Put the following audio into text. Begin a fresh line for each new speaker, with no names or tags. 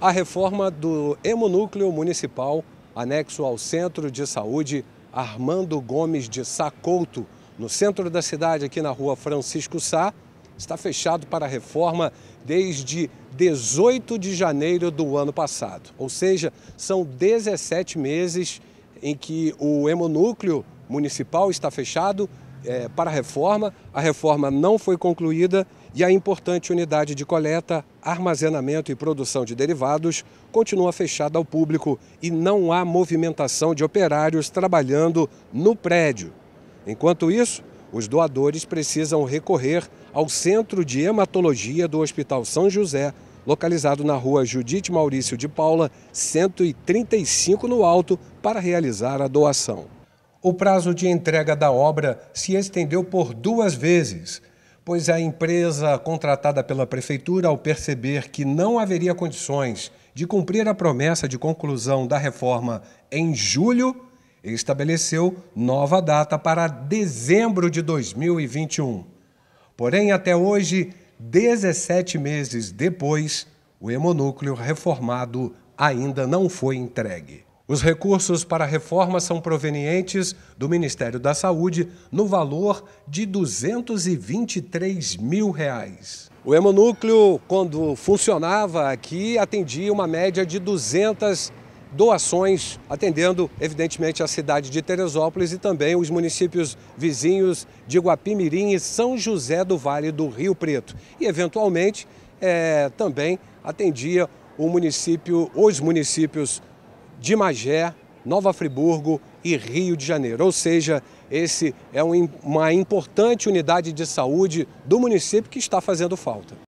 a reforma do hemonúcleo municipal anexo ao Centro de Saúde Armando Gomes de Sacouto, no centro da cidade, aqui na rua Francisco Sá, está fechado para reforma desde 18 de janeiro do ano passado. Ou seja, são 17 meses em que o hemonúcleo municipal está fechado é, para a reforma, a reforma não foi concluída e a importante unidade de coleta, armazenamento e produção de derivados continua fechada ao público e não há movimentação de operários trabalhando no prédio. Enquanto isso, os doadores precisam recorrer ao Centro de Hematologia do Hospital São José, localizado na rua Judite Maurício de Paula, 135 no Alto, para realizar a doação o prazo de entrega da obra se estendeu por duas vezes, pois a empresa contratada pela prefeitura, ao perceber que não haveria condições de cumprir a promessa de conclusão da reforma em julho, estabeleceu nova data para dezembro de 2021. Porém, até hoje, 17 meses depois, o hemonúcleo reformado ainda não foi entregue. Os recursos para a reforma são provenientes do Ministério da Saúde no valor de 223 mil reais. O hemonúcleo, quando funcionava aqui, atendia uma média de 200 doações, atendendo, evidentemente, a cidade de Teresópolis e também os municípios vizinhos de Guapimirim e São José do Vale do Rio Preto. E, eventualmente, é, também atendia o município, os municípios de Magé, Nova Friburgo e Rio de Janeiro. Ou seja, esse é uma importante unidade de saúde do município que está fazendo falta.